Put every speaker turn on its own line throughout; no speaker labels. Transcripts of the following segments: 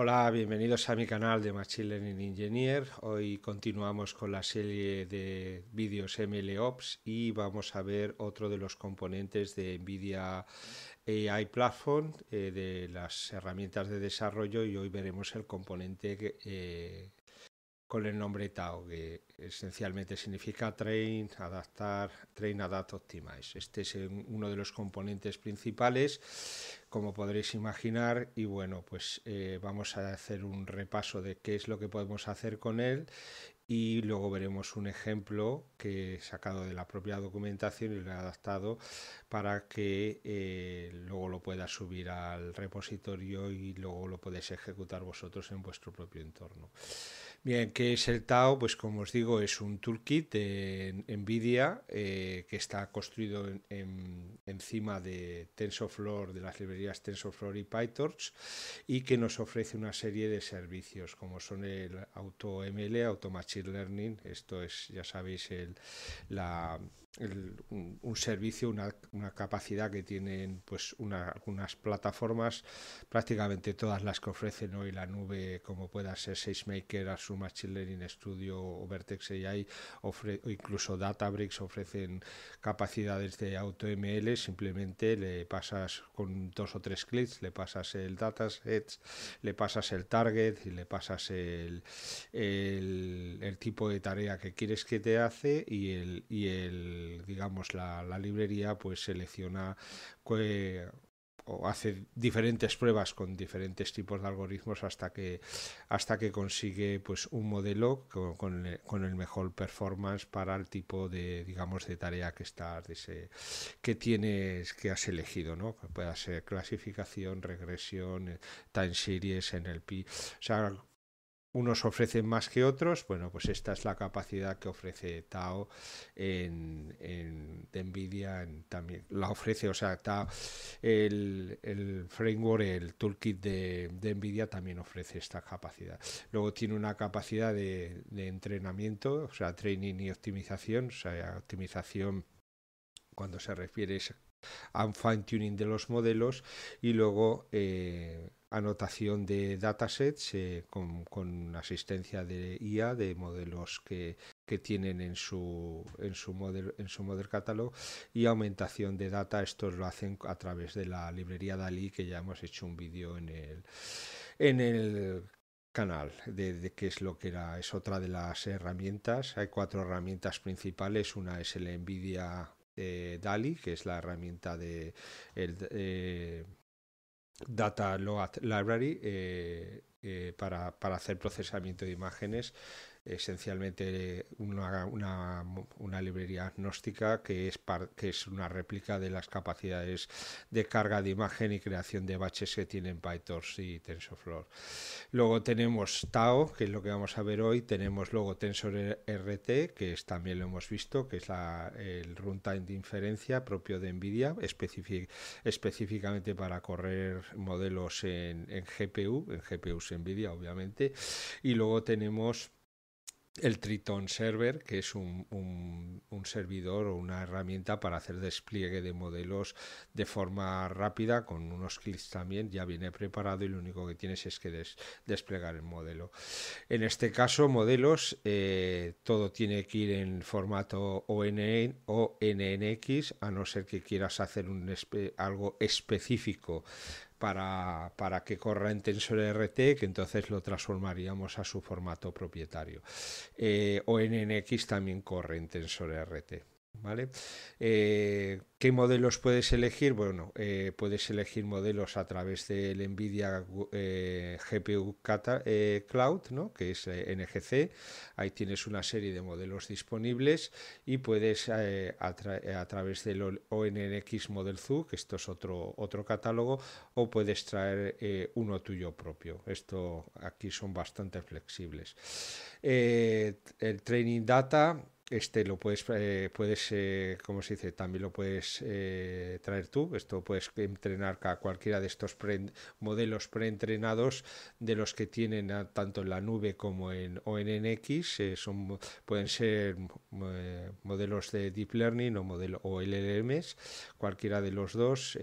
Hola, bienvenidos a mi canal de Machine Learning Engineer. Hoy continuamos con la serie de vídeos MLOps y vamos a ver otro de los componentes de NVIDIA AI Platform eh, de las herramientas de desarrollo y hoy veremos el componente que... Eh, con el nombre TAO, que esencialmente significa Train, Adaptar, Train, Adapt, Optimize. Este es uno de los componentes principales, como podréis imaginar, y bueno, pues eh, vamos a hacer un repaso de qué es lo que podemos hacer con él y luego veremos un ejemplo que he sacado de la propia documentación y lo he adaptado para que eh, luego lo puedas subir al repositorio y luego lo podéis ejecutar vosotros en vuestro propio entorno. Bien, ¿qué es el TAO? Pues como os digo, es un toolkit de NVIDIA eh, que está construido en, encima de TensorFlow, de las librerías TensorFlow y PyTorch, y que nos ofrece una serie de servicios como son el AutoML, Auto Machine Learning, esto es, ya sabéis, la, un, servicio, una, una, capacidad que tienen pues una, algunas plataformas, prácticamente todas las que ofrecen hoy la nube, como pueda ser SageMaker, Azure Machine Learning Studio o Vertex AI, o incluso Databricks ofrecen capacidades de AutoML, simplemente le pasas con dos o tres clics, le pasas el dataset, le pasas el target y le pasas el, el, el tipo de tarea que quieres que te hace y el, y el digamos, la, librería pues selecciona o hace diferentes pruebas con diferentes tipos de algoritmos hasta que hasta que consigue pues un modelo con, con, el, mejor performance para el tipo de digamos de tarea que estás que tienes que has elegido no que pueda ser clasificación regresión eh, time series NLP o sea unos ofrecen más que otros, bueno, pues esta es la capacidad que ofrece Tao en, en NVIDIA, también la ofrece, o sea, Tao, el, framework, el toolkit de, de, NVIDIA también ofrece esta capacidad. Luego tiene una capacidad de, entrenamiento, o sea, training y optimización, o sea, optimización cuando se refiere a un fine tuning de los modelos y luego eh, anotación de datasets eh, con, asistencia de IA de modelos que, tienen en su, en, su model, en su model catalog y aumentación de data. esto lo hacen a través de la librería DALI que ya hemos hecho un vídeo en el, en el canal de, qué es lo que era es otra de las herramientas hay cuatro herramientas principales una es el Nvidia eh, DALI que es la herramienta de eh, Data Load Library eh, eh, para, para, hacer procesamiento de imágenes esencialmente una, una, librería agnóstica que es, que es una réplica de las capacidades de carga de imagen y creación de baches que tienen PyTorch y TensorFlow. Luego tenemos Tao, que es lo que vamos a ver hoy, tenemos luego TensorRT, que también lo hemos visto, que es el runtime de inferencia propio de NVIDIA, específicamente para correr modelos en, en GPU, en GPUs NVIDIA obviamente, y luego tenemos el Triton Server, que es un, servidor o una herramienta para hacer despliegue de modelos de forma rápida, con unos clics también, ya viene preparado y lo único que tienes es que desplegar el modelo. En este caso, modelos, eh, todo tiene que ir en formato ONN o NNX, a no ser que quieras hacer un, algo específico para, para, que corra en tensor RT, que entonces lo transformaríamos a su formato propietario. Eh, o NNX también corre en tensor RT. ¿vale? Eh, ¿Qué modelos puedes elegir? Bueno, eh, puedes elegir modelos a través del NVIDIA eh, GPU Cloud, que es NGC. Ahí tienes una serie de modelos disponibles y puedes a, a, través del ONNX Model Zoo, que esto es otro, otro catálogo, o puedes traer uno tuyo propio. Esto aquí son bastante flexibles. el Training Data este lo puedes, como eh, puedes eh, se dice? También lo puedes eh, traer tú. Esto puedes entrenar a cualquiera de estos pre modelos preentrenados de los que tienen tanto en la nube como en ONNX. son, pueden ser modelos de Deep Learning o, modelo, LLMs, cualquiera de los dos.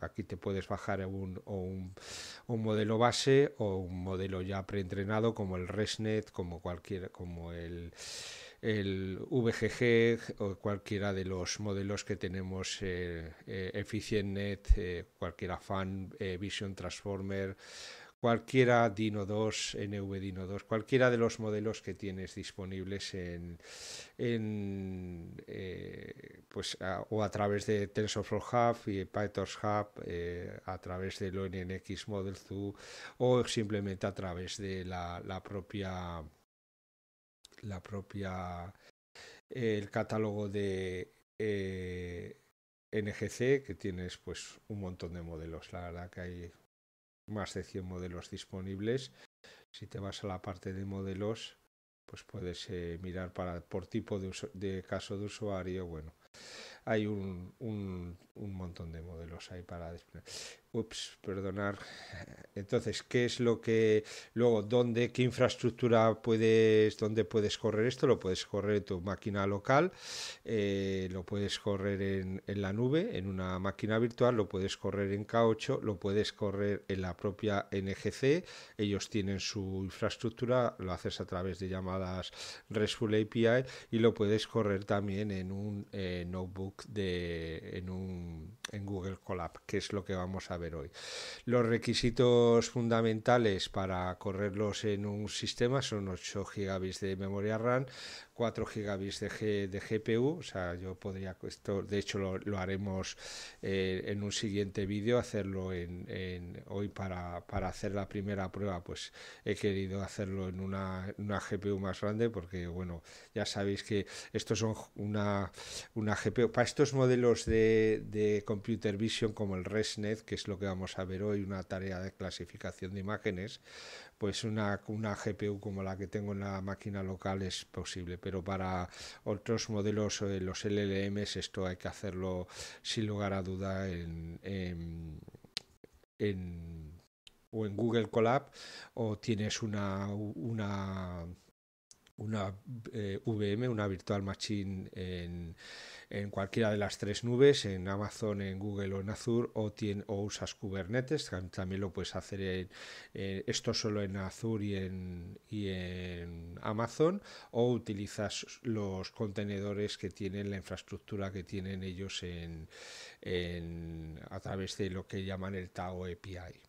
aquí te puedes bajar un, modelo base o un modelo ya preentrenado como el ResNet, como cualquier, como el el VGG o cualquiera de los modelos que tenemos, eh, eh, EfficientNet, eh, cualquiera Fan, Vision Transformer, cualquiera Dino 2, NV Dino 2, cualquiera de los modelos que tienes disponibles en, pues o a través de TensorFlow Hub y PyTorch Hub, a través del ONNX Model Zoo o simplemente a través de la, la propia la propia el catálogo de eh, NGC que tienes pues un montón de modelos la verdad que hay más de 100 modelos disponibles si te vas a la parte de modelos pues puedes eh, mirar para por tipo de, de caso de usuario bueno hay un, un, un montón de modelos ahí para desplegar. Ups, perdonar. Entonces, ¿qué es lo que luego, dónde, qué infraestructura puedes, dónde puedes correr esto? Lo puedes correr en tu máquina local, eh, lo puedes correr en, la nube, en una máquina virtual, lo puedes correr en K8, lo puedes correr en la propia NGC. Ellos tienen su infraestructura, lo haces a través de llamadas RESTful API y lo puedes correr también en un eh, notebook en, en Google Colab, que es lo que vamos a ver hoy. Los requisitos fundamentales para correrlos en un sistema son 8 GB de memoria RAM 4 gigabits de, de GPU. O sea, yo podría, esto de hecho lo, haremos eh, en un siguiente vídeo, hacerlo en, en hoy para, para, hacer la primera prueba, pues he querido hacerlo en una, una, GPU más grande porque, bueno, ya sabéis que estos son una, una GPU. Para estos modelos de, de computer vision como el ResNet, que es lo que vamos a ver hoy, una tarea de clasificación de imágenes, pues una, una GPU como la que tengo en la máquina local es posible, pero para otros modelos, eh, los LLMs, esto hay que hacerlo sin lugar a duda en, en, en o en Google Colab o tienes una, una una eh, VM, una virtual machine en, en, cualquiera de las tres nubes, en Amazon, en Google o en Azure, o, o usas Kubernetes, también lo puedes hacer eh, esto solo en Azure y en, en Amazon, o utilizas los contenedores que tienen, la infraestructura que tienen ellos a través de lo que llaman el TAO API.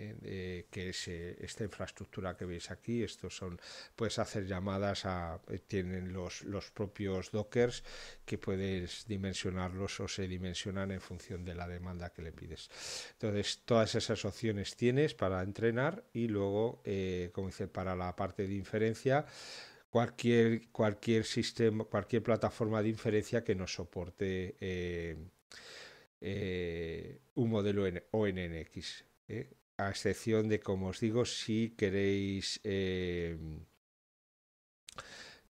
Eh, que es esta infraestructura que veis aquí. Estos son, puedes hacer llamadas a, eh, tienen los, los propios dockers que puedes dimensionarlos o se dimensionan en función de la demanda que le pides. Entonces, todas esas opciones tienes para entrenar y luego, eh, como dice, para la parte de inferencia cualquier, cualquier sistema, cualquier plataforma de inferencia que nos soporte un modelo ONNX. ¿eh? a excepción de, como os digo, si queréis eh,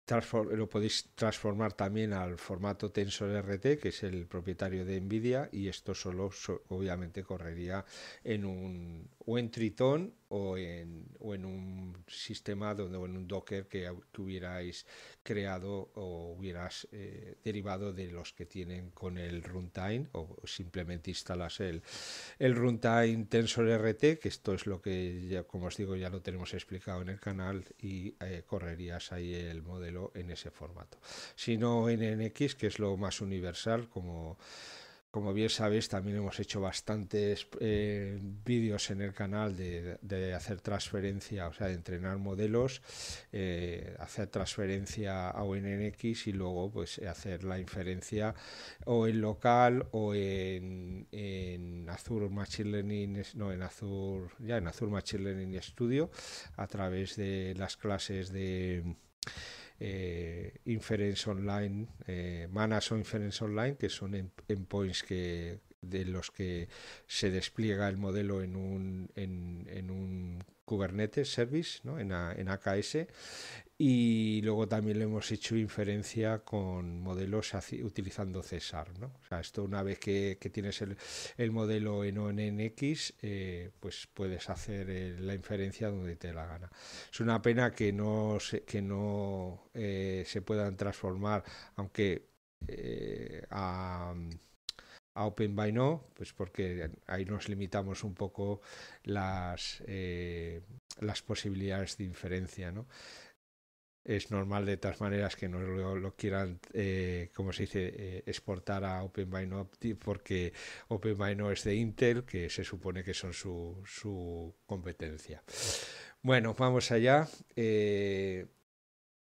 lo podéis transformar también al formato TensorRT, que es el propietario de NVIDIA, y esto solo obviamente correría en un o en Triton o en, o en un sistema donde, o en un Docker que, que hubierais creado o hubieras eh, derivado de los que tienen con el runtime o simplemente instalas el, el runtime RT que esto es lo que, ya, como os digo, ya lo tenemos explicado en el canal y eh, correrías ahí el modelo en ese formato. Si no en NX, que es lo más universal, como como bien sabéis, también hemos hecho bastantes eh, vídeos en el canal de, hacer transferencia, o sea, de entrenar modelos, eh, hacer transferencia a ONNX y luego pues hacer la inferencia o en local o en, en Azure Machine Learning, no, en Azure, ya en Azure Machine Learning Studio, a través de las clases de eh, inference Online, eh, Manas o Inference Online, que son endpoints que de los que se despliega el modelo en un, en un Kubernetes Service ¿no? en, en AKS y luego también le hemos hecho inferencia con modelos utilizando César. ¿no? O sea, esto una vez que, tienes el, el, modelo en ONNX, eh, pues puedes hacer eh, la inferencia donde te la gana. Es una pena que no se, que no, eh, se puedan transformar, aunque a a Open by No, pues porque ahí nos limitamos un poco las, eh, las posibilidades de inferencia, ¿no? Es normal de todas maneras que no lo, quieran, eh, como se dice, eh, exportar a OpenByNo porque OpenByNo es de Intel, que se supone que son su, su competencia. Bueno, vamos allá. Eh,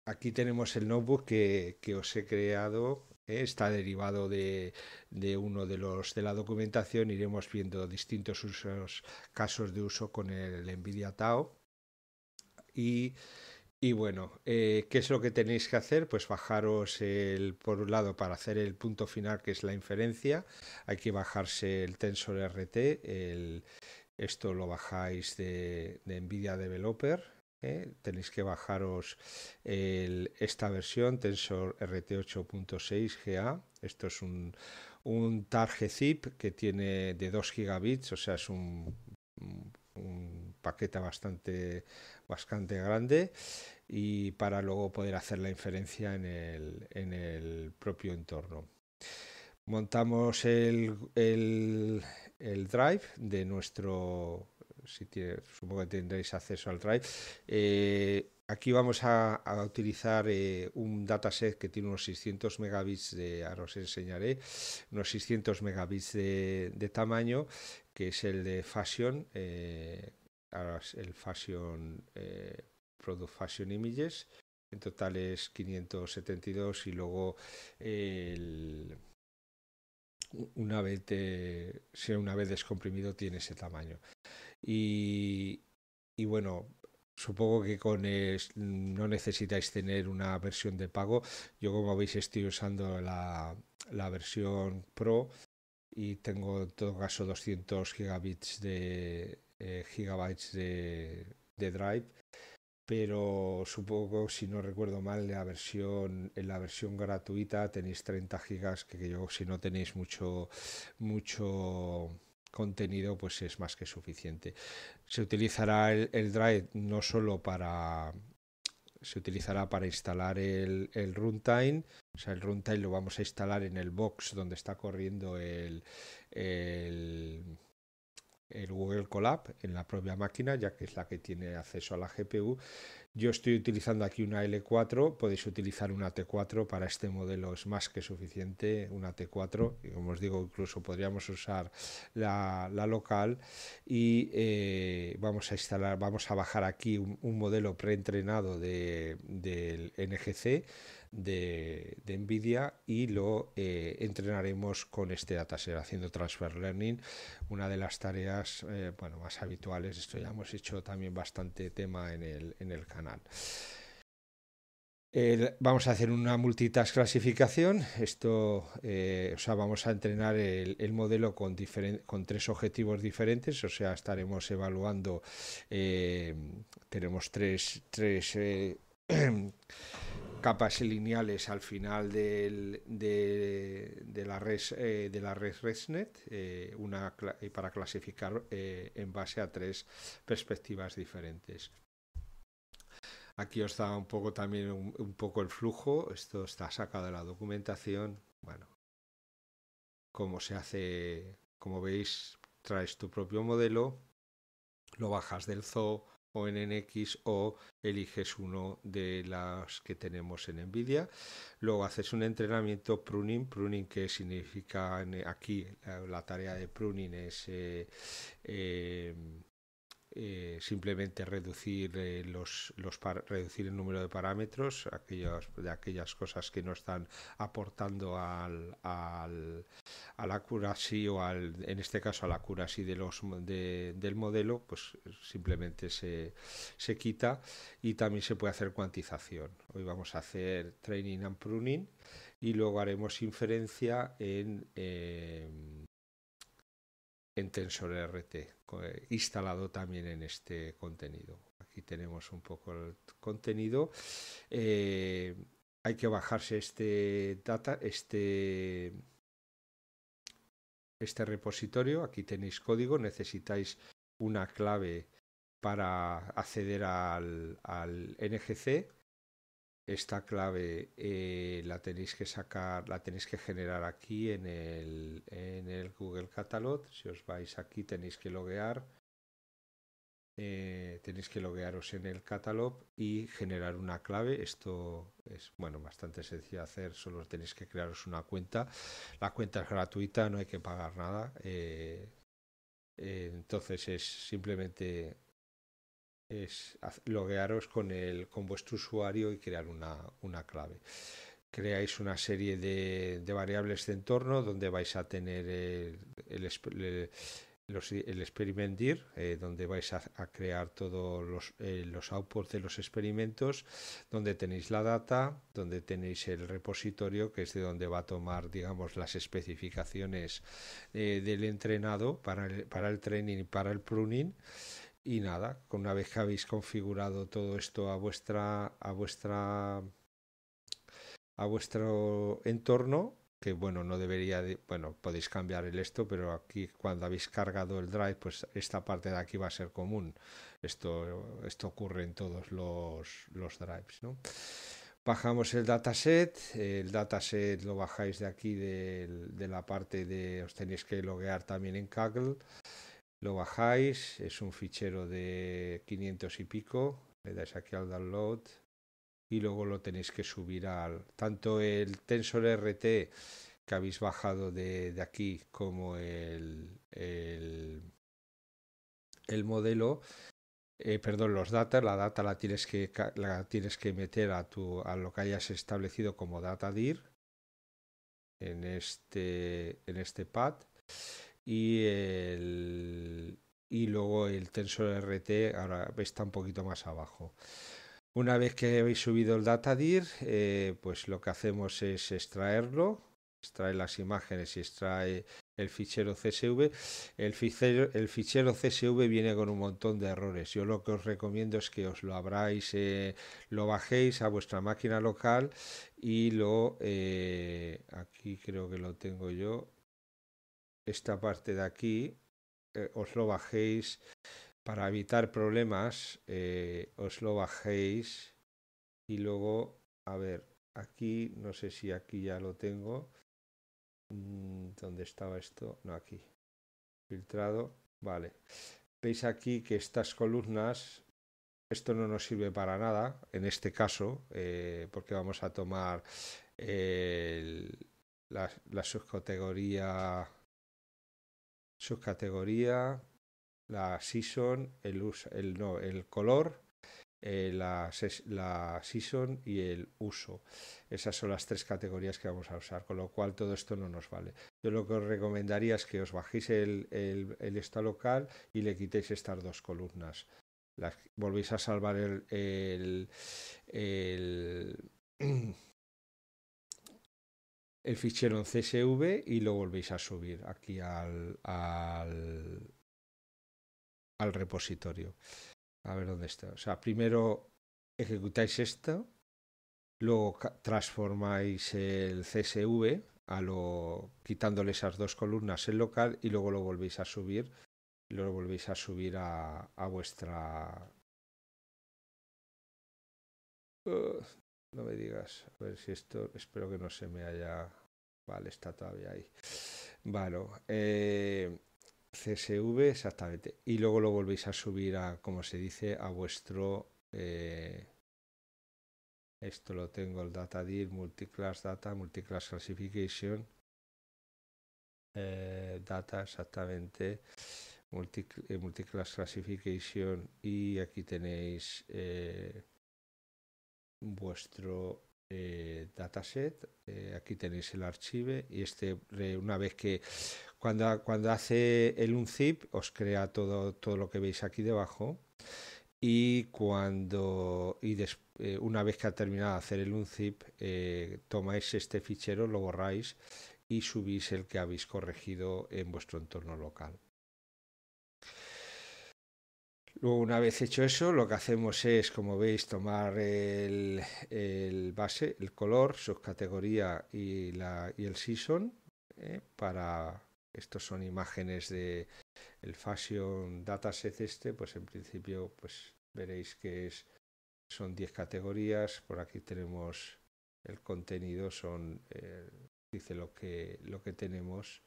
aquí tenemos el notebook que, que os he creado ¿eh? está derivado de, de, uno de los de la documentación. Iremos viendo distintos casos de uso con el NVIDIA TAO. Y, bueno, eh, ¿qué es lo que tenéis que hacer? Pues bajaros el, por un lado para hacer el punto final, que es la inferencia. Hay que bajarse el tensor RT. esto lo bajáis de NVIDIA Developer ¿eh? tenéis que bajaros esta versión Tensor RT8.6 GA. Esto es un, un target zip que tiene de 2 gigabits, o sea, es un, un paquete bastante, bastante grande y para luego poder hacer la inferencia en el, propio entorno. Montamos el drive de nuestro supongo que tendréis acceso al Drive. Eh, aquí vamos a, utilizar eh, un dataset que tiene unos 600 megabits de, ahora os enseñaré, unos 600 megabits de, tamaño, que es el de Fashion, eh, el Fashion Product Fashion Images, en total es 572 y luego una una vez descomprimido tiene ese tamaño. Y, bueno, supongo que con no necesitáis tener una versión de pago. Yo como veis estoy usando la, versión Pro y tengo en todo caso 200 gigabits de eh, gigabytes de, de, drive pero supongo si no recuerdo mal la versión en la versión gratuita tenéis 30 gigas que, que yo si no tenéis mucho mucho contenido pues es más que suficiente. Se utilizará el, drive no solo para se utilizará para instalar el, el, runtime. O sea, el runtime lo vamos a instalar en el box donde está corriendo el, el Google Colab en la propia máquina, ya que es la que tiene acceso a la GPU. Yo estoy utilizando aquí una L4, podéis utilizar una T4, para este modelo es más que suficiente una T4, y como os digo, incluso podríamos usar la, local y eh, vamos a instalar, vamos a bajar aquí un, modelo preentrenado del NGC de, NVIDIA y lo eh, entrenaremos con este dataset haciendo transfer learning. Una de las tareas eh, bueno, más habituales, esto ya hemos hecho también bastante tema en el, canal. vamos a hacer una multitask clasificación. Esto, eh, o sea, vamos a entrenar el, modelo con, con, tres objetivos diferentes. O sea, estaremos evaluando. tenemos tres, tres capas lineales al final de, la red eh, de la red ResNet eh, una eh, para clasificar en base a tres perspectivas diferentes. Aquí os da un poco también un, poco el flujo. Esto está sacado de la documentación. Bueno, como se hace, como veis, traes tu propio modelo, lo bajas del zoo, o en NX o eliges uno de las que tenemos en NVIDIA. Luego haces un entrenamiento pruning, pruning que significa aquí la, tarea de pruning es eh, em, eh, simplemente reducir, eh, los, reducir el número de parámetros, aquellos, de aquellas cosas que no están aportando al, a la accuracy o al, en este caso a la accuracy de los, de, del modelo, pues simplemente se, quita y también se puede hacer cuantización. Hoy vamos a hacer training and pruning y luego haremos inferencia en, eh, en TensorRT, eh, instalado también en este contenido. Aquí tenemos un poco el contenido. Eh, hay que bajarse este data, este, este repositorio. Aquí tenéis código, necesitáis una clave para acceder al, al NGC esta clave eh, la tenéis que sacar, la tenéis que generar aquí en el, en el Google Catalog. Si os vais aquí tenéis que loguear. Eh, tenéis que loguearos en el catalog y generar una clave. Esto es bueno bastante sencillo de hacer, solo tenéis que crearos una cuenta. La cuenta es gratuita, no hay que pagar nada. Eh, entonces es simplemente es loguearos con, el, con vuestro usuario y crear una, clave. Creáis una serie de, variables de entorno donde vais a tener el, el, eh, donde vais a, crear todos eh, los, outputs de los experimentos, donde tenéis la data, donde tenéis el repositorio, que es de donde va a tomar, digamos, las especificaciones eh, del entrenado para el, para el training y para el pruning y nada, una vez que habéis configurado todo esto a vuestra a vuestra a vuestro entorno, que bueno, no debería de, bueno, podéis cambiar el esto, pero aquí cuando habéis cargado el drive, pues esta parte de aquí va a ser común. Esto, esto ocurre en todos los, los drives, Bajamos el dataset, el dataset lo bajáis de aquí de, de la parte de, os tenéis que loguear también en Kaggle lo bajáis, es un fichero de 500 y pico, le dais aquí al download y luego lo tenéis que subir al tanto el tensor rt que habéis bajado de, aquí como el, el, modelo eh, perdón, los data, la data la tienes que, la tienes que meter a, tu, a lo que hayas establecido como data dir en este, en este pad y, y luego el tensor RT ahora está un poquito más abajo. Una vez que habéis subido el data dir eh, pues lo que hacemos es extraerlo, extrae las imágenes y extrae el fichero CSV. El fichero, el fichero CSV viene con un montón de errores. Yo lo que os recomiendo es que os lo abráis, eh, lo bajéis a vuestra máquina local y lo... Eh, aquí creo que lo tengo yo esta parte de aquí eh, os lo bajéis para evitar problemas, eh, os lo bajéis y luego, a ver, aquí, no sé si aquí ya lo tengo. Mm, ¿Dónde estaba esto? No, aquí. Filtrado. Vale. Veis aquí que estas columnas, esto no nos sirve para nada, en este caso, eh, porque vamos a tomar la subcategoría subcategoría, la season, el, el, no, el color, eh, la, la, season y el uso. Esas son las tres categorías que vamos a usar, con lo cual todo esto no nos vale. Yo lo que os recomendaría es que os bajéis el, el, el estado local y le quitéis estas dos columnas. Las, volvéis a salvar el, el el fichero en CSV y lo volvéis a subir aquí al, al, repositorio. A ver dónde está. O sea, primero ejecutáis esto, luego transformáis el CSV a lo quitándole esas dos columnas en local y luego lo volvéis
a subir lo volvéis a subir a, a vuestra uh, no me digas, a ver si esto, espero que no
se me haya... Vale, está todavía ahí. Vale, eh, CSV exactamente. Y luego lo volvéis a subir a, como se dice, a vuestro... Eh, esto lo tengo, el data deal, multiclass data, multiclass classification. Eh, data exactamente multi, multiclass classification y aquí tenéis vuestro eh, dataset. Eh, aquí tenéis el archivo y este eh, una vez que cuando, cuando hace el unzip os crea todo, todo lo que veis aquí debajo y cuando y una vez que ha terminado de hacer el unzip tomáis este fichero, lo borráis y subís el que habéis corregido en vuestro entorno local. Luego, una vez hecho eso, lo que hacemos es, como veis, tomar el, base, el color, subcategoría y, la, y el season. ¿eh? Para estos son imágenes de el fashion dataset este, pues en principio, pues veréis que son 10 categorías. Por aquí tenemos el contenido, son
eh, dice lo que lo que tenemos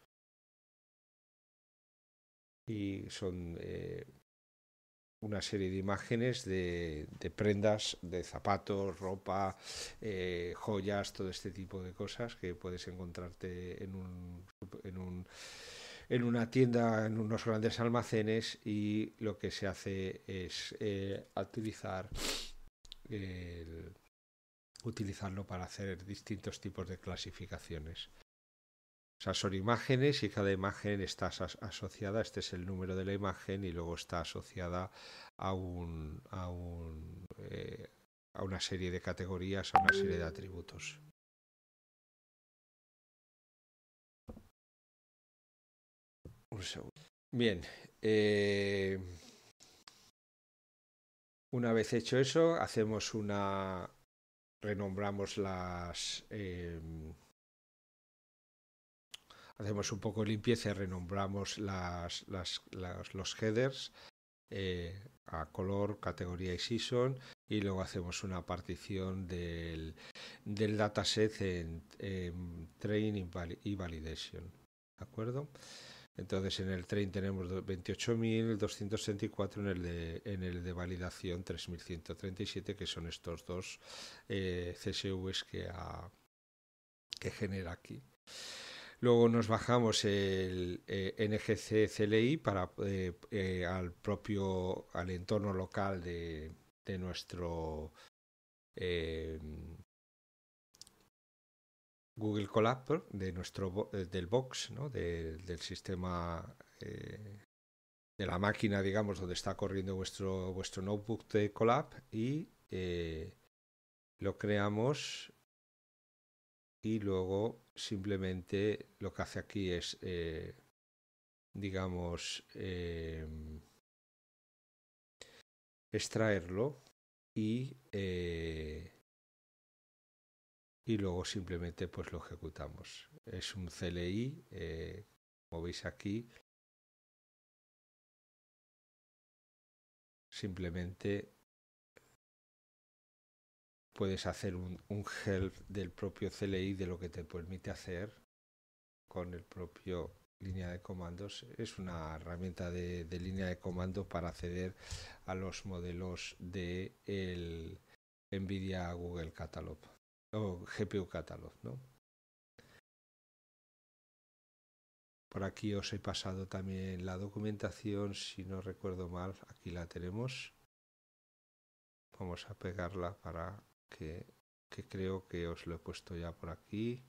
y son eh, una serie de imágenes de,
prendas, de zapatos, ropa, eh, joyas, todo este tipo de cosas que puedes encontrarte en un, en un en una tienda, en unos grandes almacenes y lo que se hace es eh, utilizar utilizarlo para hacer distintos tipos de clasificaciones. O sea, son imágenes y cada imagen está asociada, este es el número de la imagen y luego está asociada a, un, a,
eh, una serie de categorías, a una serie de atributos. Un segundo. Bien. Eh, una vez
hecho eso, hacemos una. renombramos las. Em, hacemos un poco de limpieza renombramos los headers eh, a color, categoría y season y luego hacemos una partición del, del dataset en, train y validation. ¿De acuerdo? Entonces en el train tenemos 28.234, en, el de, en el de validación 3.137, que son estos dos eh, CSVs que, que genera aquí. Luego nos bajamos el eh, NGC CLI para, eh, eh, al propio al entorno local de, nuestro em, Google Colab, de nuestro del box, del sistema de la máquina, digamos, donde está corriendo vuestro vuestro notebook de Colab y lo creamos y luego simplemente lo que hace aquí es, eh, digamos,
eh, extraerlo y, eh, y luego simplemente pues lo ejecutamos. Es un CLI, como veis aquí,
simplemente puedes hacer un, un help del propio CLI de lo
que te permite hacer con el propio línea de comandos. Es una herramienta de, línea de comando para acceder a los modelos de
el NVIDIA Google Catalog o GPU Catalog, Por aquí os he pasado también la documentación, si no recuerdo mal, aquí la tenemos.
Vamos a pegarla para que, creo que os lo he puesto ya por aquí.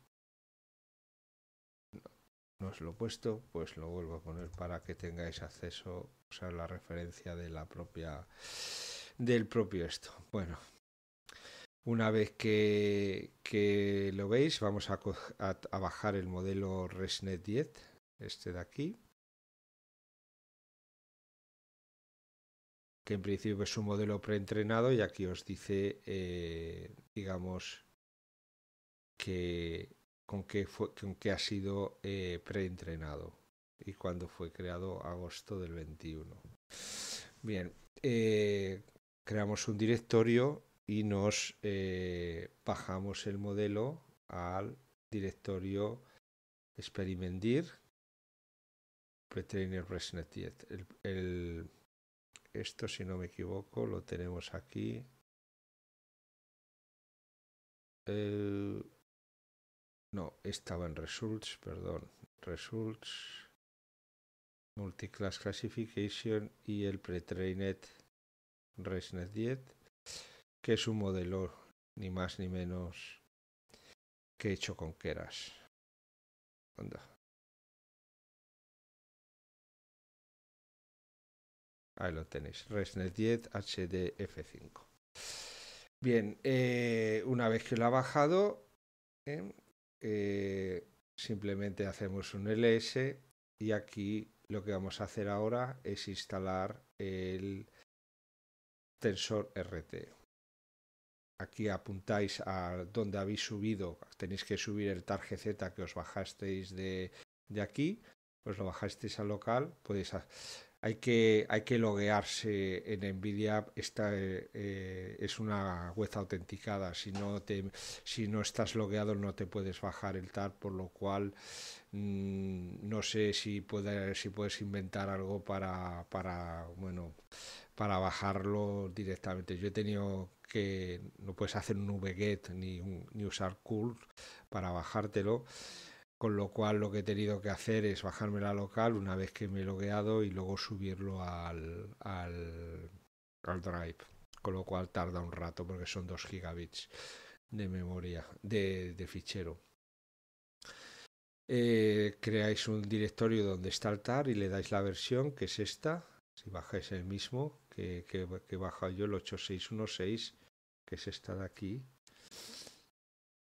No, os lo he puesto, pues lo vuelvo a poner para que tengáis acceso, a la referencia de la propia del propio esto. Bueno, una vez que, que lo veis, vamos a,
a, a bajar el modelo ResNet 10, este de aquí. que en principio es un modelo preentrenado y aquí os dice, eh, digamos, que
con qué, fue, ha sido pre eh, preentrenado y cuándo fue creado agosto del 21. Bien, eh, creamos un directorio y nos bajamos el modelo al directorio Experimentir, Pretrainer
Resnet. el esto, si no me equivoco, lo tenemos aquí.
no, estaba en results, perdón. Results,
multiclass classification y el pre-trained ResNet 10,
que es un modelo ni más ni menos que hecho con Keras. Ahí lo tenéis, ResNet 10 HDF5.
Bien, eh, una vez que lo ha bajado, ¿eh? Eh, simplemente hacemos un ls y aquí lo que vamos a hacer ahora es instalar el tensor RT. Aquí apuntáis a donde habéis subido, tenéis que subir el target Z que os bajasteis de, aquí, pues lo bajasteis al local, podéis hay que, hay que loguearse en NVIDIA. Esta eh, es una web autenticada. Si no, te, si no estás logueado no te puedes bajar el TAR, por lo cual mm, no sé si, puede, si puedes inventar algo para, para, bueno, para bajarlo directamente. Yo he tenido que... No puedes hacer un VGET ni, un, ni usar CURL para bajártelo con lo cual lo que he tenido que hacer es bajarme la local una vez que me he logueado y luego subirlo al, al, drive, con lo cual tarda un rato porque son 2 gigabits de memoria, de, fichero. Eh, creáis un directorio donde está el tar y le dais la versión que es esta si bajáis el mismo que, que, que yo el 8616
que es esta de aquí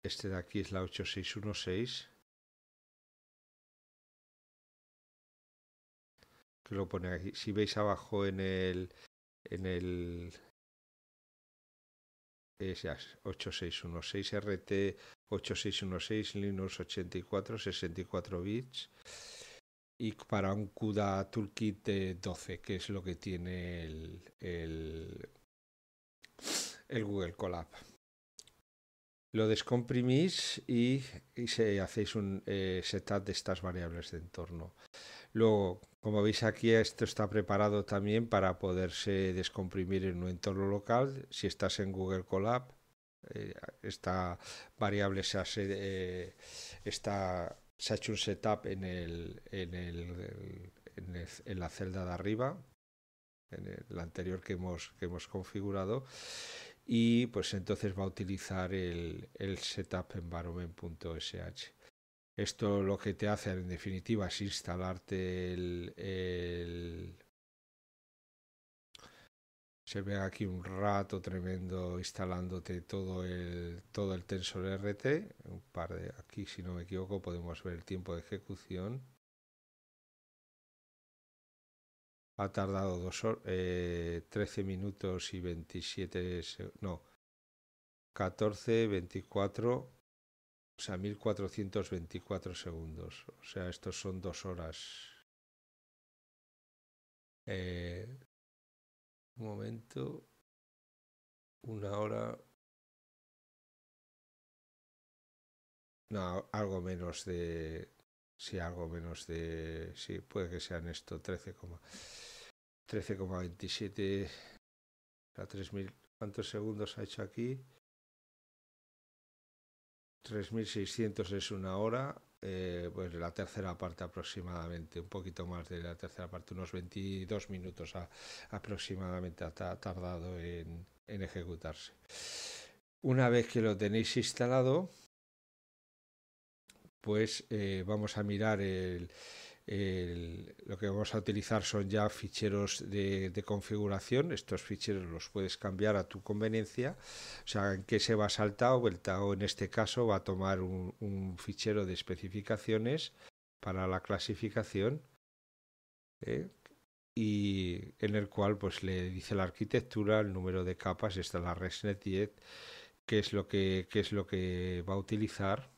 este de aquí es la 8616 lo pone aquí. Si veis abajo en el en el
es 8616 RT 8616 Linux 84 64 bits y para un CUDA Toolkit de 12 que es lo que tiene el, el, Google Colab lo descomprimís y, se, hacéis un eh, setup de estas variables de entorno Luego, como veis aquí, esto está preparado también para poderse descomprimir en un entorno local. Si estás en Google Colab, eh, esta variable se, eh, está, ha hecho un setup en, la celda de arriba, en la anterior que hemos, configurado y pues entonces va a utilizar el, setup setup environment.sh. Esto lo que te hace en definitiva es instalarte el, se ve aquí un rato tremendo instalándote todo el todo el tensor RT un par de aquí si no me equivoco podemos ver el tiempo de ejecución ha tardado dos 13 eh, minutos y 27 no 14 24 o sea,
1424 segundos. O sea, estos son dos horas.
Eh, un momento. Una hora. No,
algo menos de. Sí, algo menos de. Sí, puede que sean esto, coma 13,27. O sea, 3.000. ¿Cuántos segundos ha hecho aquí? 3.600
es una hora, eh, pues la tercera parte aproximadamente, un poquito más de la tercera parte, unos 22 minutos aproximadamente ha, tardado en, ejecutarse. Una vez que lo tenéis instalado, pues eh, vamos a mirar el, lo que vamos a utilizar son ya ficheros de, configuración. Estos ficheros los puedes cambiar a tu conveniencia. O sea, en qué se va el TAO. El TAO en este caso va a tomar un, fichero de especificaciones para la clasificación. ¿eh? Y en el cual pues le dice la arquitectura, el número de capas, está es la ResNet 10, es lo que, qué es lo que va a utilizar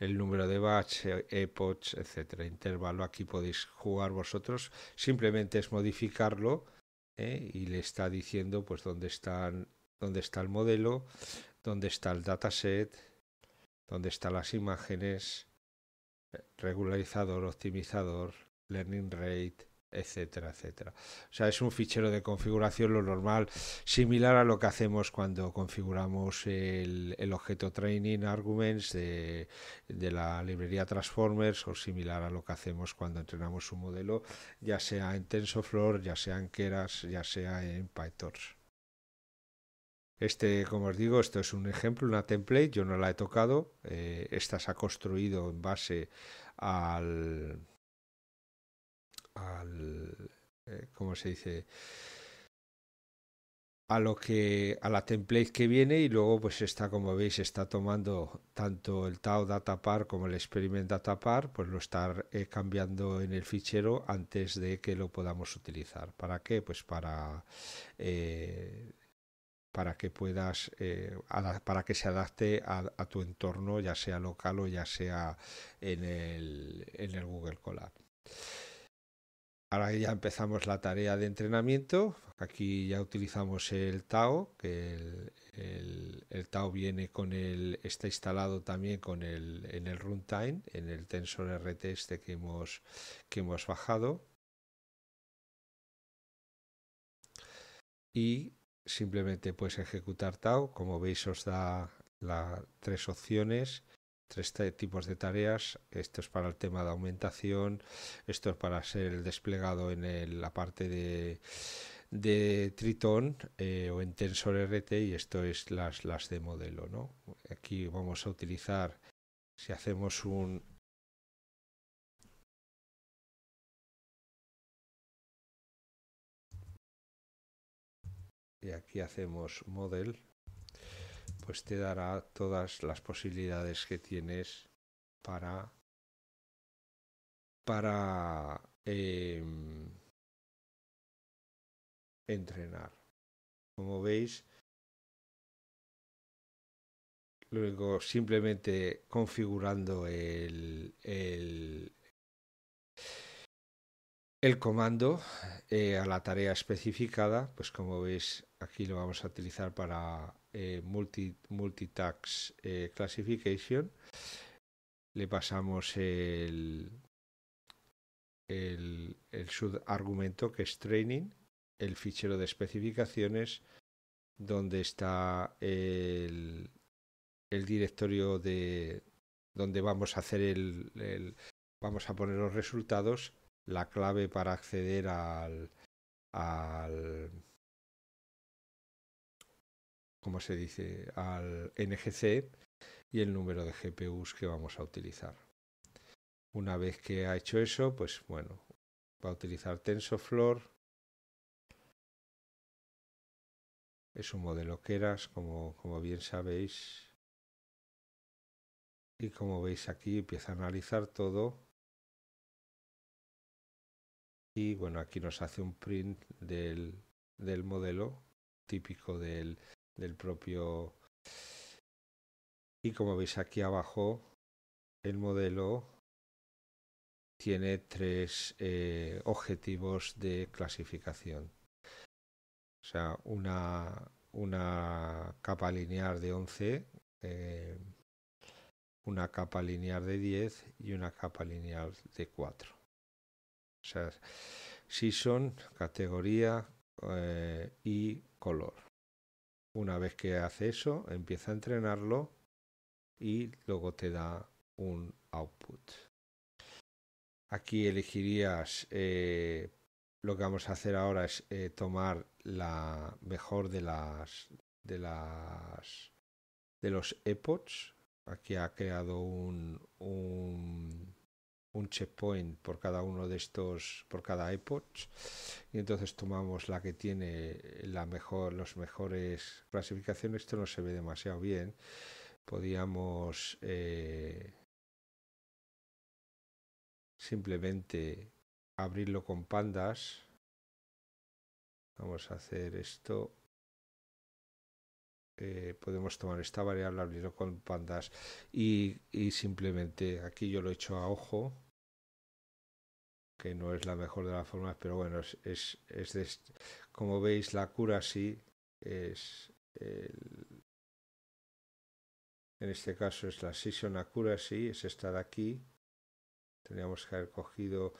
el número de batch, e-, epochs, etcétera, intervalo. Aquí podéis jugar vosotros. Simplemente es modificarlo ¿eh? y le está diciendo pues dónde están, dónde está el modelo, dónde está el dataset, dónde están las imágenes, eh, regularizador, optimizador, learning rate, etcétera, etcétera. O sea, es un fichero de configuración lo normal, similar a lo que hacemos cuando configuramos el, objeto training arguments de, la librería Transformers o similar a lo que hacemos cuando entrenamos un modelo, ya sea en TensorFlow, ya sea en Keras, ya sea en PyTorch. Este, como os digo, esto es un ejemplo, una template, yo no la he tocado, eh, esta se ha construido en base al, al eh, ¿cómo se dice? a lo que a la template que viene y luego pues está como veis está tomando tanto el tau data par como el experiment data par pues lo está eh, cambiando en el fichero antes de que lo podamos utilizar para qué pues para eh, para que puedas para que se adapte a, tu entorno ya sea local o ya sea en el, en el Google Colab Ahora ya empezamos la tarea de entrenamiento. Aquí ya utilizamos el TAO, que el, viene con el, está instalado también en el runtime, en el tensor RT este que hemos, que hemos
bajado. Y simplemente puedes ejecutar TAO. Como veis os da las tres opciones
tres tipos de tareas. Esto es para el tema de aumentación, esto es para ser el desplegado en la parte de, de Triton eh, o en TensorRT y esto es las, las de modelo. ¿no? Aquí vamos a utilizar,
si hacemos un, y
aquí hacemos model pues te dará todas las posibilidades
que tienes para para em, entrenar. Como veis, luego simplemente
configurando el,
comando eh, a la tarea especificada, pues como veis aquí lo vamos a utilizar para eh, multi, multitax eh, classification, le pasamos el, el, el subargumento que es training, el fichero de especificaciones, donde está el, directorio de donde vamos a hacer el, vamos a poner los resultados la clave para acceder al, al como se dice, al NGC y el número de
GPUs que vamos a utilizar. Una vez que ha hecho eso, pues bueno, va a utilizar TensorFlow. Es un modelo Keras, como, como bien sabéis. Y como veis aquí, empieza a analizar todo. Y bueno, aquí nos hace un print del modelo típico del, del propio... Y como veis aquí abajo, el modelo tiene tres
eh, objetivos de clasificación. O sea, una, capa lineal de 11, una capa lineal de 10 eh, y una capa lineal de 4. O sea, season, categoría eh, y color. Una vez que hace eso, empieza a entrenarlo y luego te da un output. Aquí elegirías eh, lo que vamos a hacer ahora es eh, tomar la mejor de las de las de los epochs. Aquí ha creado un, un un checkpoint por cada uno de estos, por cada ipod y entonces tomamos la que tiene la mejor, los mejores clasificaciones. Esto no se ve demasiado bien. Podíamos
eh,
simplemente abrirlo con pandas. Vamos a hacer esto eh, podemos tomar esta variable, abrirlo con pandas y,
simplemente aquí yo lo he hecho a ojo, que no es la mejor de las formas, pero bueno, es, es, como veis la cura
es en este caso es la Season Accuracy, es esta de aquí. teníamos que haber cogido...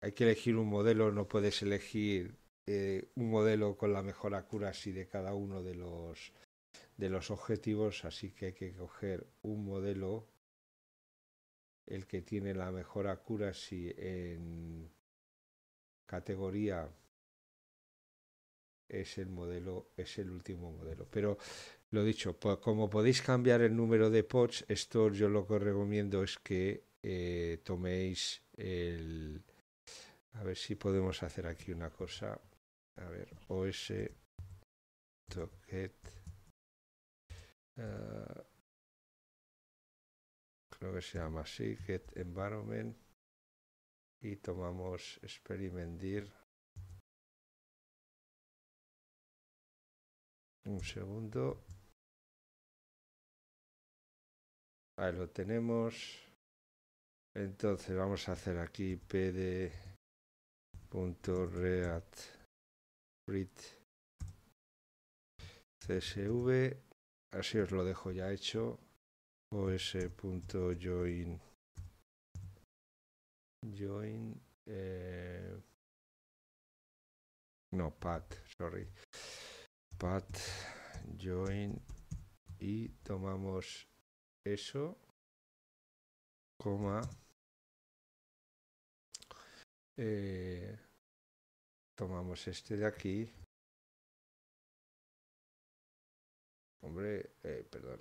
hay que elegir un modelo, no puedes elegir eh, un modelo con la mejor accuracy de cada uno de los, de los objetivos, así que hay que
coger un modelo, el que tiene la mejor accuracy en categoría
es el modelo, es el último modelo. Pero lo dicho, como podéis cambiar el número de pods, esto yo lo que os recomiendo es que eh, toméis el... A ver si podemos hacer aquí una cosa a ver,
OS ah, creo que se llama así, get environment
y tomamos experimentir un segundo ahí lo tenemos entonces vamos a hacer
aquí pd.react read csv así os lo dejo ya hecho os.join
join eh,
no pat sorry pat join y tomamos
eso coma eh, Tomamos este de aquí. Hombre, eh, perdón.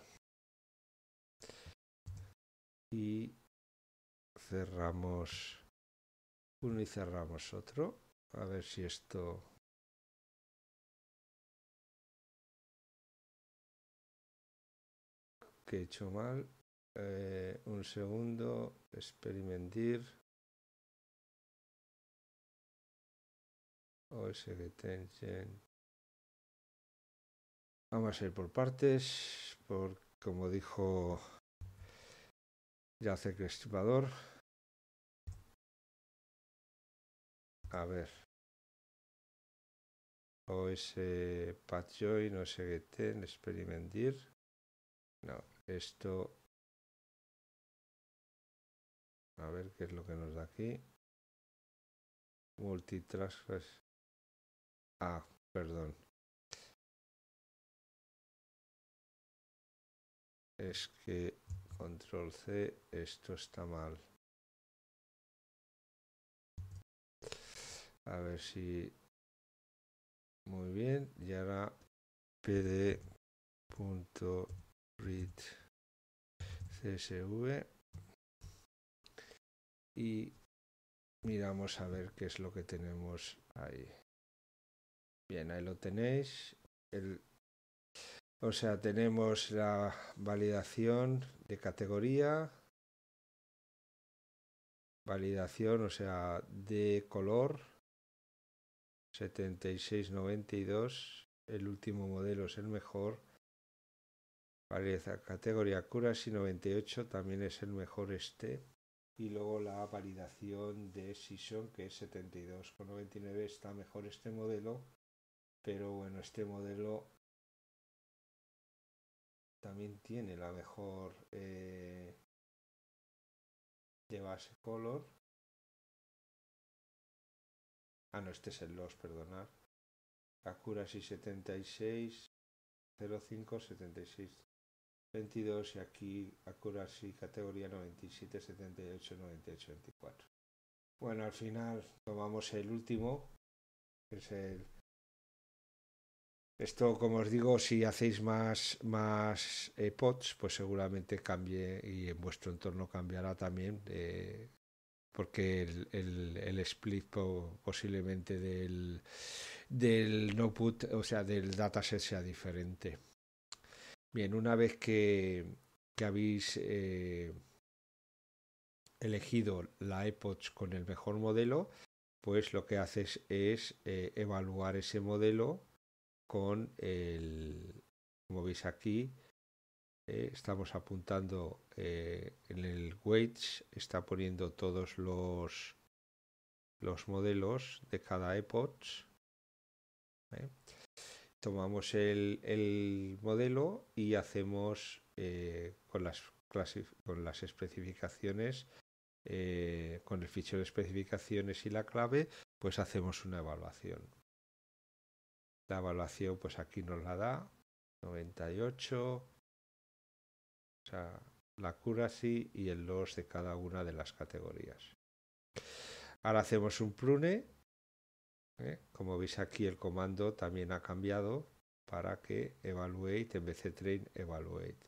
Y cerramos uno y cerramos otro. A ver si esto... Que he hecho mal. Eh, un segundo. Experimentir. Vamos a ir por partes, por como dijo ya Jacek Estripador. A ver.
OS Join, OSGT, Experimentir. No,
esto. A ver qué es lo que nos da aquí. Multitransfers. Ah, perdón. Es que control C, esto está mal.
A ver si... Muy bien, y ahora pd.read csv y miramos a ver qué es lo que tenemos ahí. Bien, ahí
lo tenéis. o sea, tenemos la
validación de categoría, validación, o sea, de color 7692,
el último modelo es el mejor. Validación, categoría y 98 también es el mejor este. Y luego la validación de Season, que es 72,99, está mejor este modelo
pero bueno, este modelo también tiene la
mejor eh, de base color. Ah, no, este es el LOS, perdonad
Accuracy 76, 05, 76, 22
y aquí Accuracy categoría 97, 78, 98, 24. Bueno, al final tomamos el último, que es el esto, como os digo, si hacéis más, más eh, pues seguramente cambie y en vuestro entorno cambiará también, eh, porque el, el, split posiblemente del, del no put, o sea, del dataset sea diferente. Bien, una vez que, habéis eh, elegido la epoch con el mejor modelo, pues lo que haces es evaluar ese modelo con el, como veis aquí, eh, estamos apuntando eh, en el weights, está poniendo todos los, los modelos de cada epoch. ¿eh? Tomamos el, modelo y hacemos con, las con las especificaciones, con el fichero de especificaciones y la clave, pues hacemos una evaluación. La evaluación, pues aquí nos la da, 98. O sea, la accuracy y el loss de cada una de las categorías. Ahora hacemos un prune. ¿eh? Como veis aquí el comando también
ha cambiado para que evaluate en vez de train evaluate.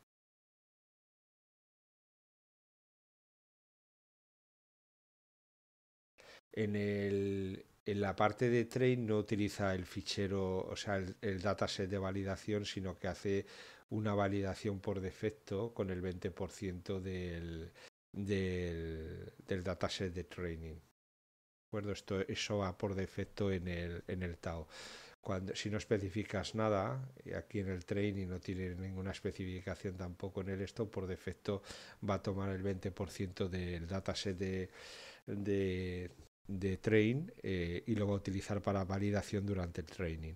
En el, en la parte de train no utiliza el fichero, o
sea, el, dataset de validación, sino que hace una validación por defecto con el 20% del, del, dataset de training. ¿De acuerdo? Esto, eso va por defecto en el, en el TAO. Cuando, si no especificas nada, eh, aquí en el training no tiene ninguna especificación tampoco en el esto, por defecto va a tomar el 20% del dataset de, de de train eh, y lo va a utilizar para validación durante el training.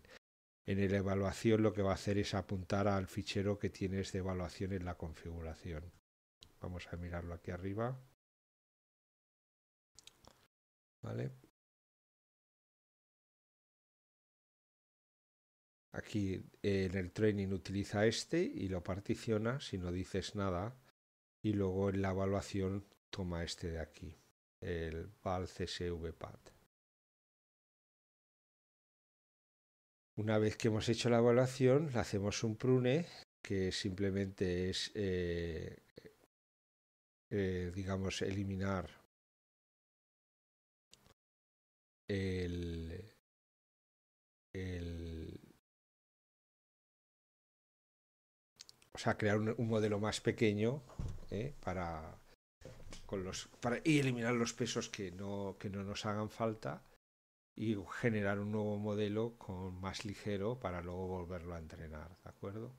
En la evaluación lo que va a hacer es apuntar al fichero que tienes de evaluación en la configuración.
Vamos a mirarlo aquí arriba. Vale.
Aquí eh, en el training utiliza este y lo particiona si no dices nada y luego en la evaluación toma este de aquí el CSV pad. Una vez que hemos hecho la evaluación, le hacemos un prune que simplemente es, eh,
eh, digamos, eliminar el, o sea, crear un, modelo más
pequeño eh, para, para, y eliminar los pesos que no, que no nos hagan falta y generar un nuevo modelo con más ligero para luego volverlo a entrenar, ¿de acuerdo?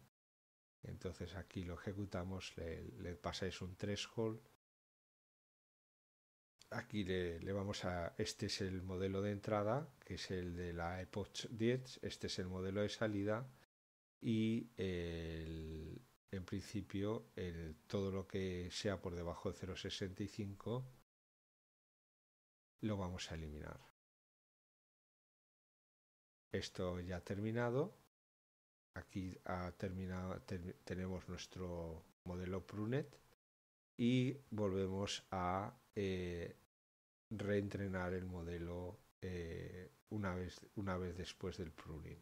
Entonces aquí lo ejecutamos, le, pasáis un threshold. Aquí le, le, vamos a... Este es el modelo de entrada, que es el de la Epoch 10. Este es el modelo de salida. Y el, en principio
todo lo que sea por debajo de 0,65 lo vamos a eliminar. Esto ya ha terminado. Aquí terminado, tenemos nuestro modelo
Prunet y volvemos a eh, reentrenar el modelo eh, una, vez, una vez después del pruning.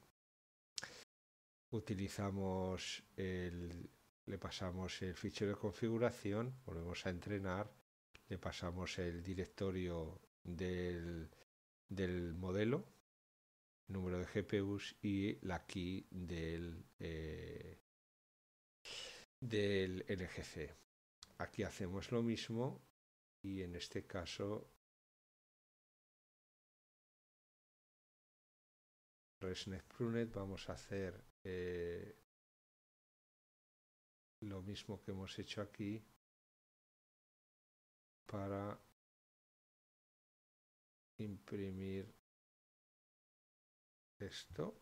Utilizamos el le pasamos el fichero de configuración, volvemos a entrenar, le pasamos el directorio del, del modelo, número de GPUs y la key del, eh, del NGC.
Aquí hacemos lo mismo y en este caso ResNet Prunet vamos a hacer eh, lo mismo que hemos hecho aquí para imprimir esto.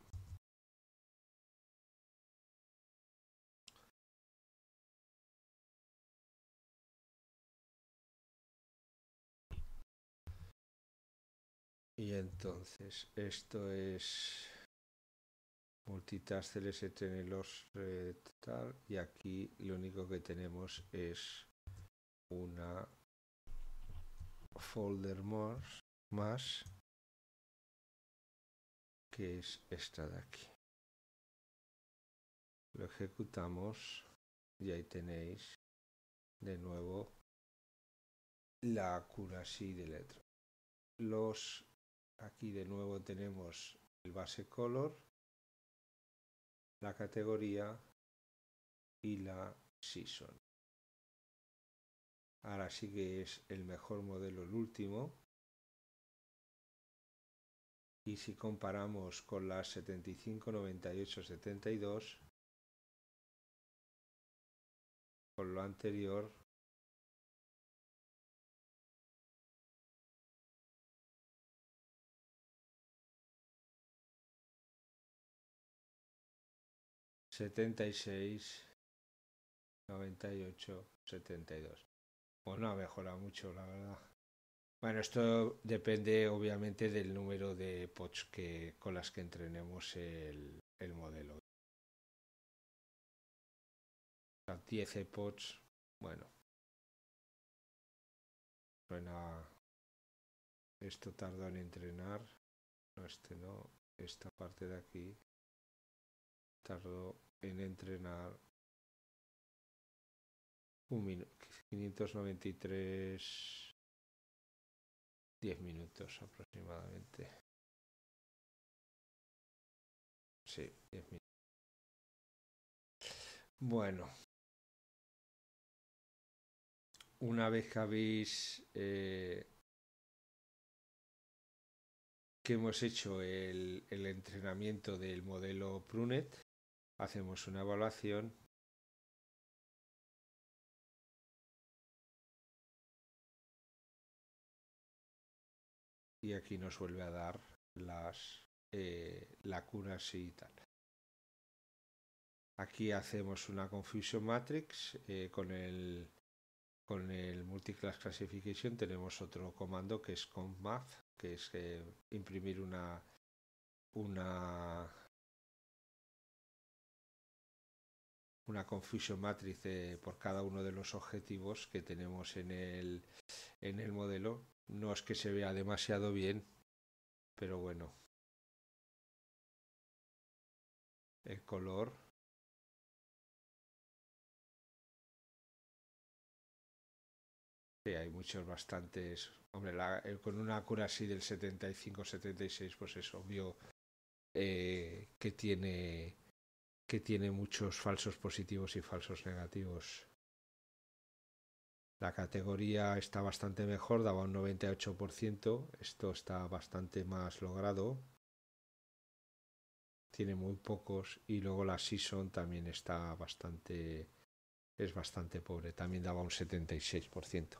Y entonces esto es
multitask ls tiene los eh, y aquí lo único que tenemos
es una folder more,
más que es esta de aquí lo ejecutamos y ahí tenéis de nuevo la accuracy de letra
los aquí de nuevo tenemos el base color la categoría y la season. Ahora sí que es el mejor modelo el último. Y si comparamos con las 75,
98, 72, con lo anterior, 76, 98,
72. o no ha mejorado mucho, la verdad. Bueno, esto
depende obviamente del número de pods que, con las que entrenemos el,
el modelo. 10 pods, bueno. Suena. Esto tarda en entrenar. No, este no. Esta parte de aquí tardó en entrenar un minuto 593 10 minutos aproximadamente sí 10 minutos bueno una vez que habéis eh,
que hemos hecho el, el entrenamiento del modelo
Prunet hacemos una evaluación y aquí nos vuelve a dar las eh, lacunas y tal.
Aquí hacemos una confusion matrix eh, con el con multiclass classification tenemos otro comando que es con
math que es eh, imprimir una una una confusion matrix por cada uno
de los objetivos que tenemos en el, en el modelo. No es que se vea
demasiado bien, pero bueno. El color. Sí, hay muchos bastantes. Hombre, la, con una
cura así del 75-76, pues es obvio eh, que tiene que tiene muchos falsos positivos y falsos negativos. La categoría está bastante mejor, daba un 98%, esto está bastante más logrado. Tiene muy pocos y luego la season también está bastante es bastante pobre, también daba un 76%.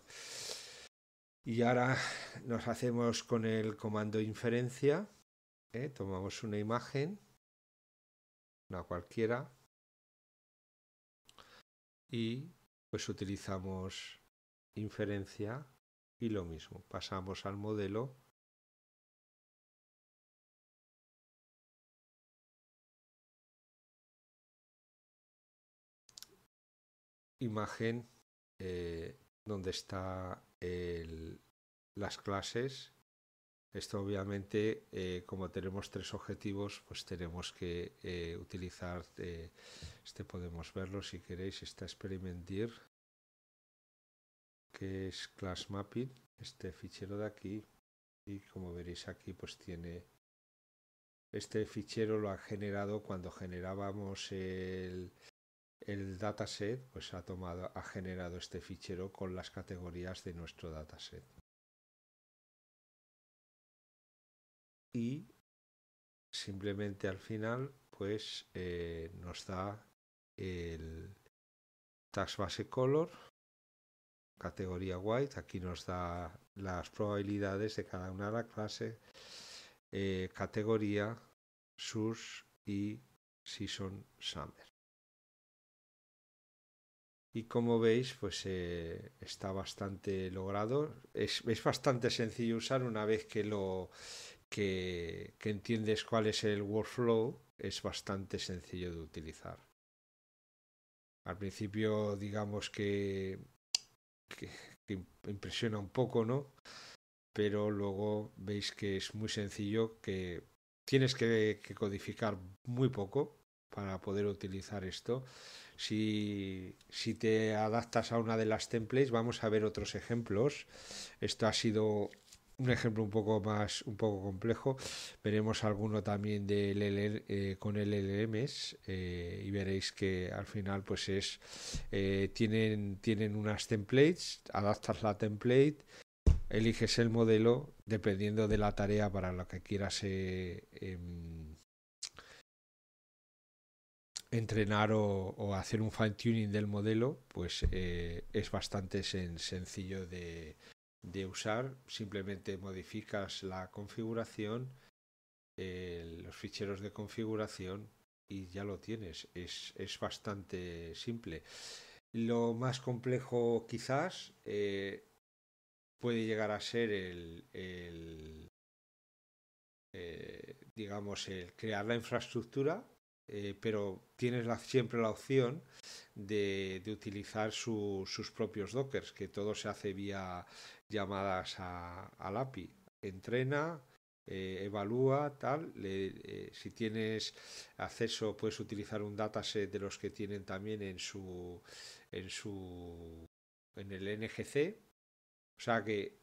Y ahora nos hacemos
con el comando inferencia, ¿eh? tomamos una imagen una cualquiera. Y pues
utilizamos inferencia y lo mismo, pasamos al modelo imagen eh, donde está las clases
esto obviamente, eh, como tenemos tres objetivos, pues tenemos que eh, utilizar, eh, este podemos verlo si queréis, está Experimentir, que es Class Mapping, este fichero de aquí, y como veréis aquí pues tiene, este fichero lo ha generado cuando generábamos el, el dataset, pues ha, tomado, ha
generado este fichero con las categorías de nuestro dataset. y simplemente al final pues eh, nos da el tax base color
categoría white aquí nos da las probabilidades de cada
una de las clases, eh, categoría sus y season summer y como
veis pues eh, está bastante logrado es, es, bastante sencillo usar una vez que lo que, entiendes cuál es el workflow, es bastante sencillo de utilizar. Al principio, digamos que, impresiona un poco, ¿no? Pero luego veis que es muy sencillo, que tienes que, codificar muy poco para poder utilizar esto. Si, si, te adaptas a una de las templates, vamos a ver otros ejemplos. Esto ha sido un ejemplo un poco más un poco complejo. Veremos alguno también de eh, con LLMs eh, y veréis que al final pues es eh, tienen tienen unas templates, adaptas la template, eliges el modelo dependiendo de la tarea para la que quieras em, entrenar o, hacer un fine tuning del modelo, pues es bastante sencillo de de usar, simplemente modificas la configuración, los ficheros de configuración y ya lo tienes. Es, es bastante simple. Lo más complejo quizás eh, puede llegar a ser el, eh, digamos, el crear la infraestructura, eh, pero tienes siempre la opción de, utilizar sus propios dockers, que todo se hace vía llamadas a, al API. Entrena, eh, evalúa, tal. Eh, si tienes acceso, puedes utilizar un dataset de los que tienen también en su en su en el NGC. O sea que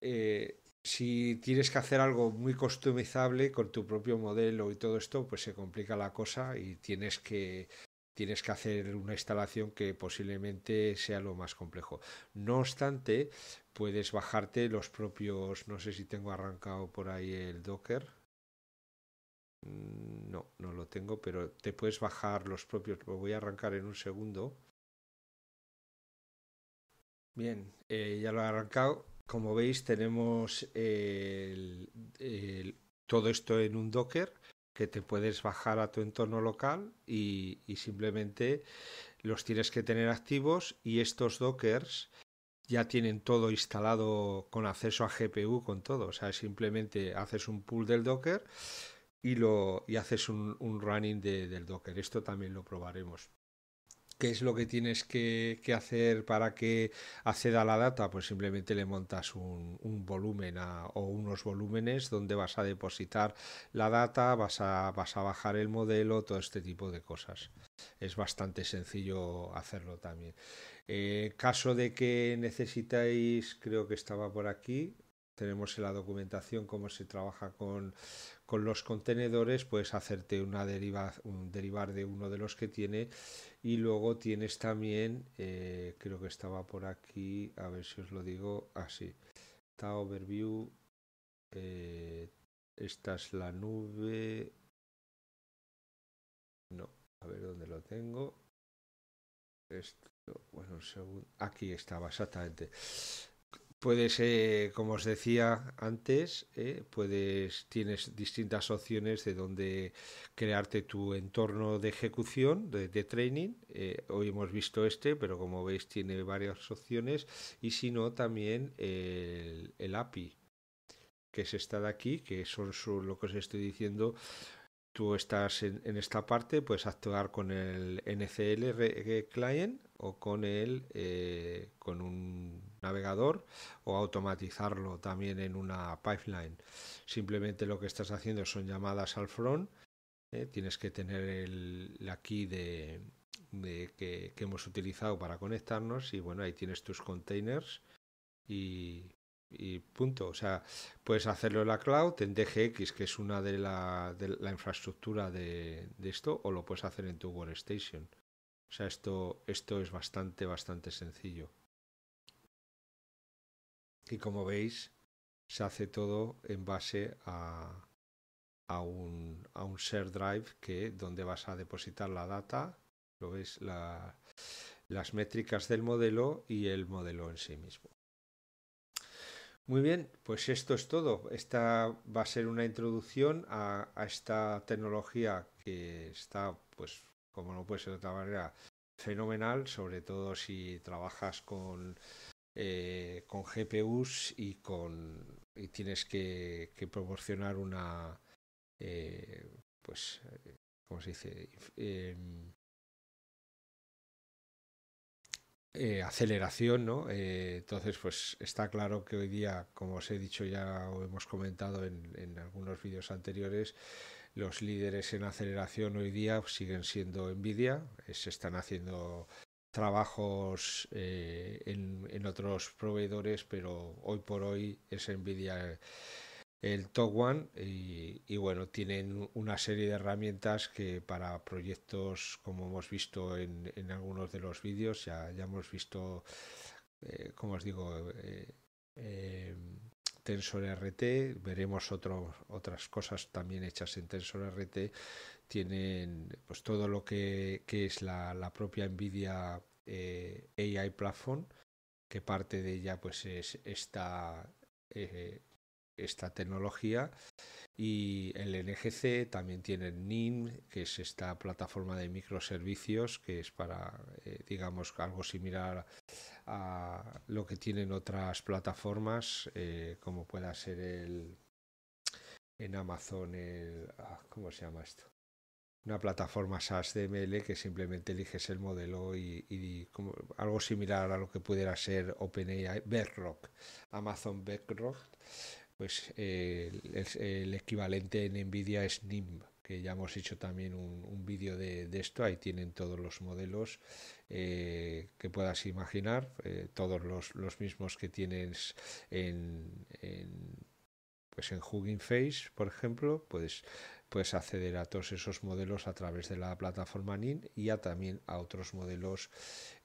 eh, si tienes que hacer algo muy customizable con tu propio modelo y todo esto, pues se complica la cosa y tienes que tienes que hacer una instalación que posiblemente sea lo más complejo. No obstante, puedes bajarte los propios, no sé si tengo arrancado por ahí el Docker. Mm, no, no lo tengo, pero te puedes bajar los propios. Lo voy a arrancar en un segundo. Bien, eh, ya lo he arrancado. Como veis, tenemos el, todo esto en un Docker que te puedes bajar a tu entorno local y, simplemente los tienes que tener activos y estos dockers ya tienen todo instalado con acceso a GPU, con todo. O sea, simplemente haces un pull del docker y, lo, haces un, running del docker. Esto también lo probaremos qué es lo que tienes que, hacer para que acceda a la data, pues simplemente le montas un, volumen o unos volúmenes donde vas a depositar la data, vas a, vas a bajar el modelo, todo este tipo de cosas. Es bastante sencillo hacerlo también. en eh, caso de que necesitáis, creo que estaba por aquí, tenemos en la documentación cómo se trabaja con con los contenedores puedes hacerte una deriva, un derivar de uno de los que tiene y luego tienes también, eh, creo que estaba por aquí, a ver si os lo digo así, ah, está overview,
eh, esta es la nube, no, a ver dónde lo tengo, esto,
bueno, según, aquí estaba exactamente. Puedes, eh, como os decía antes, eh, puedes, tienes distintas opciones de dónde crearte tu entorno de ejecución, de, training. Eh, hoy hemos visto este, pero como veis tiene varias opciones. Y si no, también el, API, que es esta de aquí, que son lo que os estoy diciendo. Tú estás en, esta parte, puedes actuar con el NCL Client o con, el, con un navegador o automatizarlo también en una pipeline. Simplemente lo que estás haciendo son llamadas al front. ¿eh? Tienes que tener el, la key de, de que, hemos utilizado para conectarnos y bueno, ahí tienes tus containers y, punto. O sea, puedes hacerlo en la cloud, en DGX, que es una de la, de la infraestructura de, de, esto, o lo puedes hacer en tu workstation. O sea, esto, esto es bastante, bastante sencillo. Y como veis, se hace todo en base a, a un, a un share drive que donde vas a depositar la data, lo veis, las métricas del modelo y el modelo en sí mismo. Muy bien, pues esto es todo. Esta va a ser una introducción a, a esta tecnología que está, pues, como no puede ser de otra manera, fenomenal, sobre todo si trabajas con eh, con GPUs y con y
tienes que, proporcionar una eh, pues cómo se dice em,
eh, aceleración, ¿no? entonces, pues está claro que hoy día, como os he dicho ya o hemos comentado en, en algunos vídeos anteriores, los líderes en aceleración hoy día siguen siendo Nvidia, se están haciendo trabajos eh, en, en, otros proveedores, pero hoy por hoy es Nvidia eh, el top one y, bueno, tienen una serie de herramientas que para proyectos como hemos visto en, en algunos de los vídeos, ya, ya hemos visto, eh, como os digo, em, TensorRT, veremos otro, otras cosas también hechas en TensorRT tienen pues todo lo que, es la, la, propia NVIDIA eh, AI Platform, que parte de ella pues es esta, eh, esta tecnología. Y el NGC también tiene NIM, que es esta plataforma de microservicios, que es para, eh, digamos, algo similar a lo que tienen otras plataformas, como pueda ser el en Amazon el ah, ¿cómo se llama esto? una plataforma SaaS DML que simplemente eliges el modelo y, algo similar a lo que pudiera ser OpenAI Bedrock, Amazon Bedrock, pues el, equivalente en NVIDIA es NIM, que ya hemos hecho también un, vídeo de, esto, ahí tienen todos los modelos eh, que puedas imaginar, eh, todos los, mismos que tienes en, en pues en Hugging Face, por ejemplo, puedes pues acceder a todos esos modelos a través de la plataforma NIN y a también a otros modelos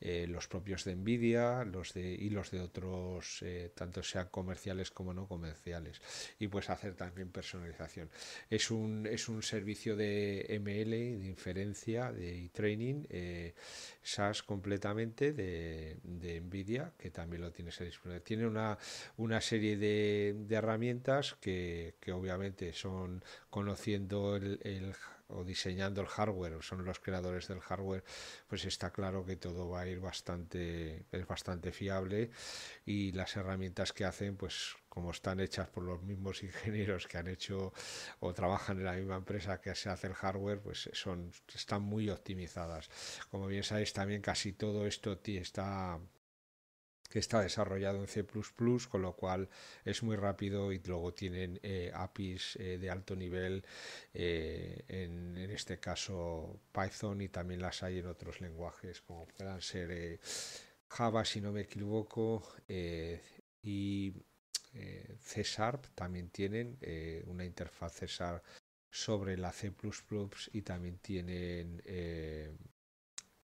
eh, los propios de Nvidia los de, y los de otros, eh, tanto sean comerciales como no comerciales. Y pues hacer también personalización. Es un, es un servicio de ML, de inferencia, de training, eh, SaaS completamente de, de, Nvidia, que también lo tienes disponible. Tiene una, una serie de, de herramientas que, que obviamente son conociendo el, el o diseñando el hardware son los creadores del hardware, pues está claro que todo va a ir bastante, es bastante fiable y las herramientas que hacen, pues como están hechas por los mismos ingenieros que han hecho o trabajan en la misma empresa que se hace el hardware, pues son, están muy optimizadas. Como bien sabéis, también casi todo esto está que está desarrollado en C++, con lo cual es muy rápido y luego tienen eh, APIs eh, de alto nivel, eh, en, en, este caso Python y también las hay en otros lenguajes como puedan ser Java, si no me equivoco, y C también tienen una interfaz C sobre la C++ y también tienen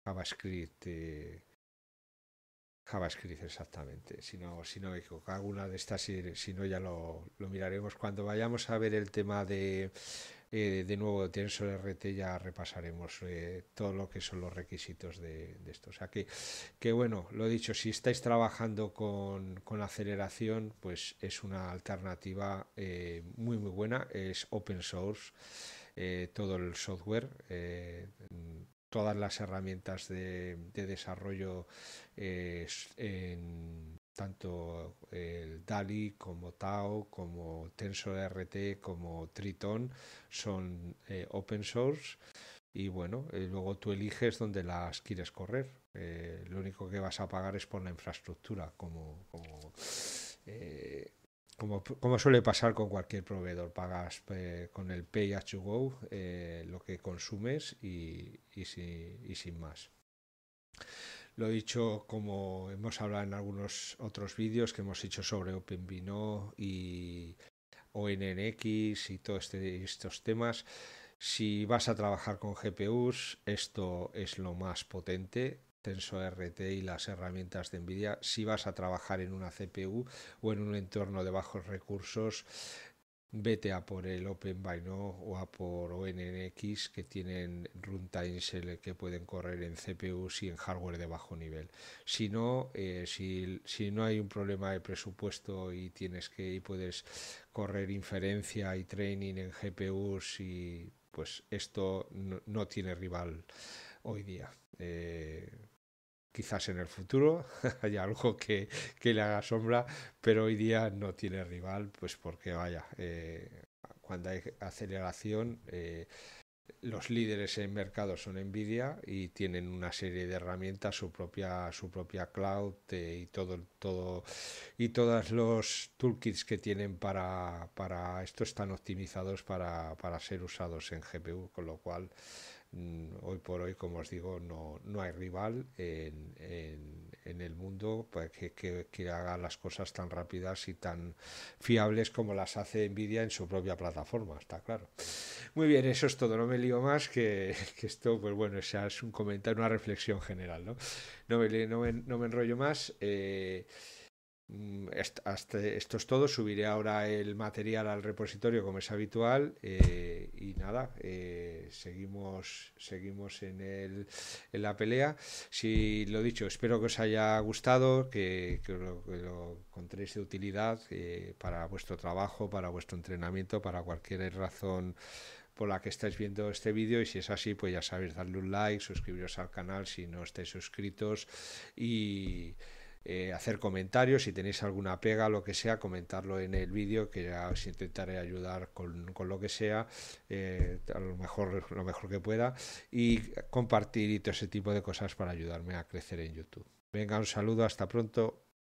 JavaScript JavaScript exactamente, si no, si no alguna de estas, si, no ya lo, lo, miraremos. Cuando vayamos a ver el tema de, eh, de nuevo de TensorRT ya repasaremos eh, todo lo que son los requisitos de, de esto. O sea que, que, bueno, lo he dicho, si estáis trabajando con, con aceleración, pues es una alternativa eh, muy muy buena, es open source. Eh, todo el software todas las herramientas de, desarrollo eh, en tanto el DALI como Tao, como TensorRT, como Triton, son eh, open source y bueno, eh, luego tú eliges dónde las quieres correr. lo único que vas a pagar es por la infraestructura, como, como, suele pasar con cualquier proveedor, pagas eh, con el Pay as you go eh, lo que consumes y, sin más. Lo he dicho, como hemos hablado en algunos otros vídeos que hemos hecho sobre OpenVino y ONNX y todos este, estos temas, si vas a trabajar con GPUs, esto es lo más potente rt y las herramientas de NVIDIA, si vas a trabajar en una CPU o en un entorno de bajos recursos, vete a por el OpenVINO o a por ONNX que tienen runtimes que pueden correr en CPUs y en hardware de bajo nivel. Si no, eh, si, no hay un problema de presupuesto y tienes que y puedes correr inferencia y training en GPUs y pues esto no tiene rival hoy día. Eh, quizás en el futuro haya algo que, que, le haga sombra, pero hoy día no tiene rival, pues porque vaya, eh, cuando hay aceleración, eh, los líderes en mercado son Nvidia y tienen una serie de herramientas, su propia, su propia cloud y todo, todo y todos los toolkits que tienen para, para esto están optimizados para, para ser usados en GPU, con lo cual Mm, hoy por hoy, como os digo, no, no hay rival en, el mundo pues, que, que, haga las cosas tan rápidas y tan fiables como las hace Nvidia en su propia plataforma, está claro. Muy bien, eso es todo, no me lío más que, esto, pues bueno, es un comentario, una reflexión general, ¿no? No me, no me, no me enrollo más. Eh, Mm, esto es todo. Subiré ahora el material al repositorio como es habitual. Eh, y nada, eh, seguimos, seguimos en, en, la pelea. Si lo dicho, espero que os haya gustado, que, lo, que lo, encontréis de utilidad eh, para vuestro trabajo, para vuestro entrenamiento, para cualquier razón por la que estáis viendo este vídeo y si es así pues ya sabéis darle un like, suscribiros al canal si no estáis suscritos y eh, hacer comentarios, si tenéis alguna pega, lo que sea, comentarlo en el vídeo, que ya os intentaré ayudar con, con lo que sea, eh, a lo mejor, lo mejor que
pueda, y compartir y todo ese tipo de cosas para ayudarme a crecer en YouTube. Venga, un saludo, hasta pronto.